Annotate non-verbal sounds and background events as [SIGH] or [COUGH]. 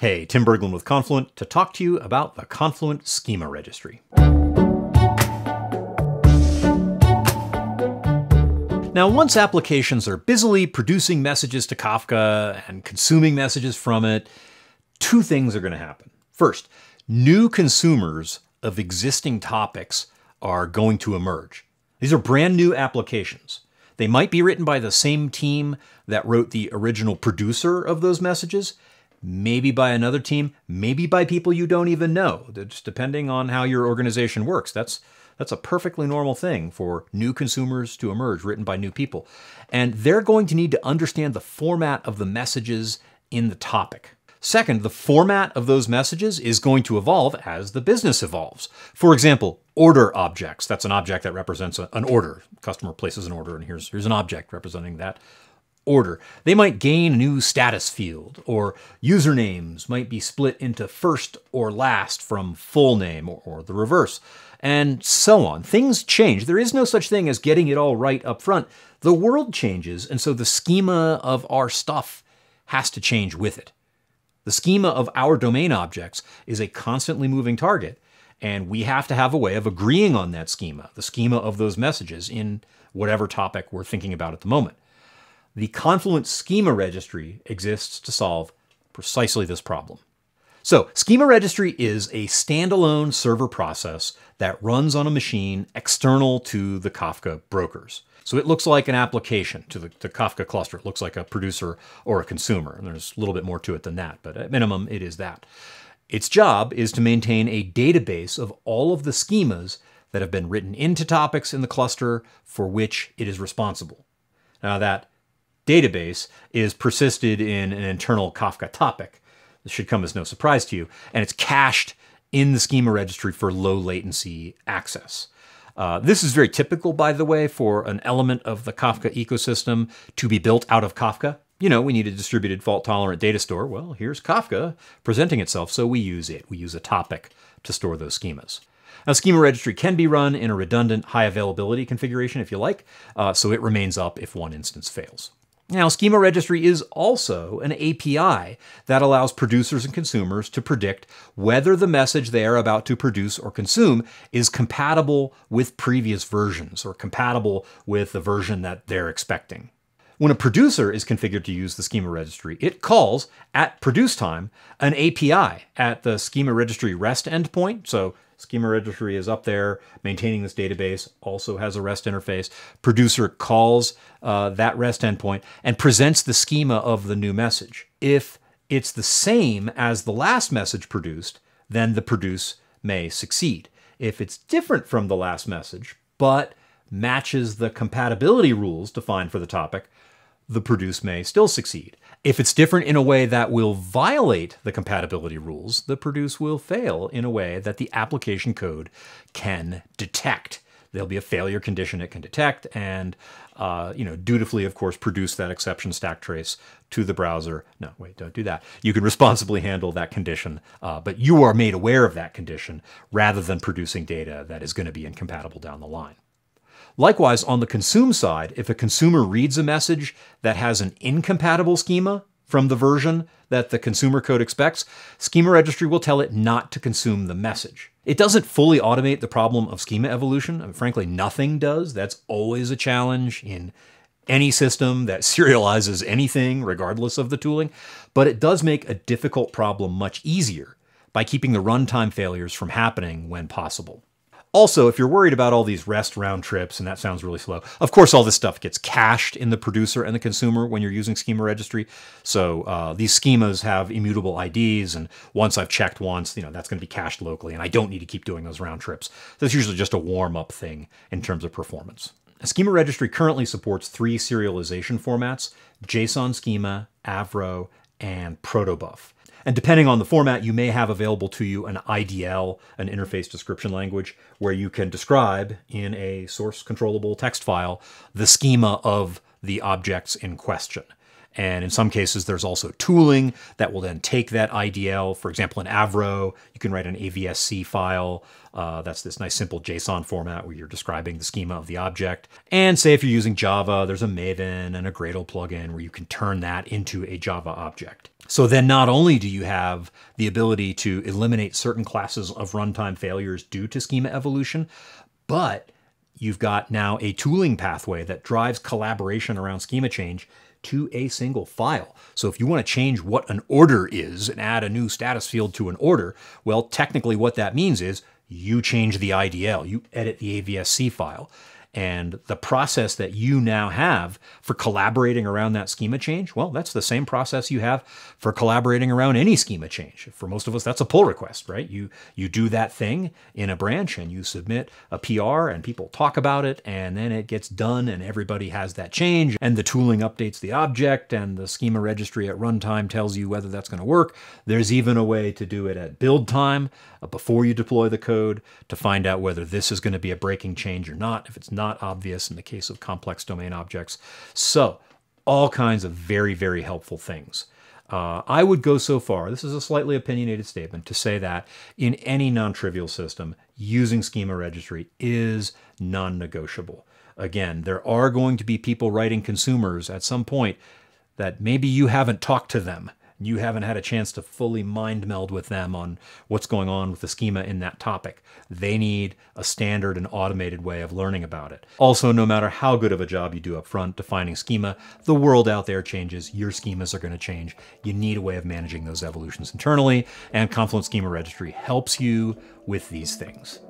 Hey, Tim Berglund with Confluent to talk to you about the Confluent Schema Registry. Now, once applications are busily producing messages to Kafka and consuming messages from it, two things are going to happen. First, new consumers of existing topics are going to emerge. These are brand new applications. They might be written by the same team that wrote the original producer of those messages, maybe by another team, maybe by people you don't even know. Just depending on how your organization works. That's that's a perfectly normal thing for new consumers to emerge written by new people. And they're going to need to understand the format of the messages in the topic. Second, the format of those messages is going to evolve as the business evolves. For example, order objects. That's an object that represents a, an order. Customer places an order, and here's, here's an object representing that order. They might gain a new status field, or usernames might be split into first or last from full name, or, or the reverse, and so on. Things change. There is no such thing as getting it all right up front. The world changes, and so the schema of our stuff has to change with it. The schema of our domain objects is a constantly moving target, and we have to have a way of agreeing on that schema, the schema of those messages in whatever topic we're thinking about at the moment. The Confluent Schema Registry exists to solve precisely this problem. So Schema Registry is a standalone server process that runs on a machine external to the Kafka brokers. So it looks like an application to the, the, Kafka cluster. It looks like a producer or a consumer. And there's a little bit more to it than that, but at minimum, it is that. Its job is to maintain a database of all of the schemas that have been written into topics in the cluster for which it is responsible. Now that database is persisted in an internal Kafka topic. This should come as no surprise to you. And it's cached in the schema registry for low latency access. Uh, this is very typical, by the way, for an element of the Kafka ecosystem to be built out of Kafka. You know, we need a distributed fault-tolerant data store. Well, here's Kafka presenting itself, so we use it. We use a topic to store those schemas. A schema registry can be run in a redundant high availability configuration if you like, uh, so it remains up if one instance fails. Now, Schema Registry is also an API that allows producers and consumers to predict whether the message they are about to produce or consume is compatible with previous versions or compatible with the version that they're expecting. When a producer is configured to use the schema registry, it calls at produce time an API at the schema registry REST endpoint. So schema registry is up there, maintaining this database, also has a REST interface. Producer calls uh, that REST endpoint and presents the schema of the new message. If it's the same as the last message produced, then the produce may succeed. If it's different from the last message, but matches the compatibility rules defined for the topic, the produce may still succeed. If it's different in a way that will violate the compatibility rules, the produce will fail in a way that the application code can detect. There'll be a failure condition it can detect and, uh, you know, dutifully, of course, produce that exception stack trace to the browser. No, wait, don't do that. You can responsibly handle that condition, uh, but you are made aware of that condition rather than producing data that is going to be incompatible down the line. Likewise, on the consume side, if a consumer reads a message that has an incompatible schema from the version that the consumer code expects, Schema Registry will tell it not to consume the message. It doesn't fully automate the problem of schema evolution. I mean, frankly, nothing does. That's always a challenge in any system that [LAUGHS] serializes anything, regardless of the tooling. But it does make a difficult problem much easier by keeping the runtime failures from happening when possible. Also, if you're worried about all these rest round trips, and that sounds really slow, of course, all this stuff gets cached in the producer and the consumer when you're using schema registry. So uh, these schemas have immutable IDs, and once I've checked once, you know, that's going to be cached locally, and I don't need to keep doing those round trips. That's usually just a warm-up thing in terms of performance. A schema registry currently supports three serialization formats, JSON schema, Avro, and protobuf. And depending on the format, you may have available to you an IDL, an interface description language, where you can describe in a source controllable text file the schema of the objects in question. And in some cases, there's also tooling that will then take that IDL. For example, in Avro, you can write an AVSC file. Uh, that's this nice simple JSON format where you're describing the schema of the object. And say if you're using Java, there's a Maven and a Gradle plugin where you can turn that into a Java object. So then not only do you have the ability to eliminate certain classes of runtime failures due to schema evolution, but you've got now a tooling pathway that drives collaboration around schema change to a single file. So if you want to change what an order is and add a new status field to an order, well, technically what that means is you change the IDL, you edit the AVSC file. And the process that you now have for collaborating around that schema change, well, that's the same process you have for collaborating around any schema change. For most of us, that's a pull request, right? You, you do that thing in a branch and you submit a PR and people talk about it and then it gets done and everybody has that change and the tooling updates the object and the schema registry at runtime tells you whether that's going to work. There's even a way to do it at build time uh, before you deploy the code to find out whether this is going to be a breaking change or not. If it's not not obvious in the case of complex domain objects. So all kinds of very, very helpful things. Uh, I would go so far, this is a slightly opinionated statement, to say that in any non-trivial system, using schema registry is non-negotiable. Again, there are going to be people writing consumers at some point that maybe you haven't talked to them you haven't had a chance to fully mind meld with them on what's going on with the schema in that topic. They need a standard and automated way of learning about it. Also, no matter how good of a job you do up front defining schema, the world out there changes, your schemas are going to change. You need a way of managing those evolutions internally, and Confluent Schema Registry helps you with these things.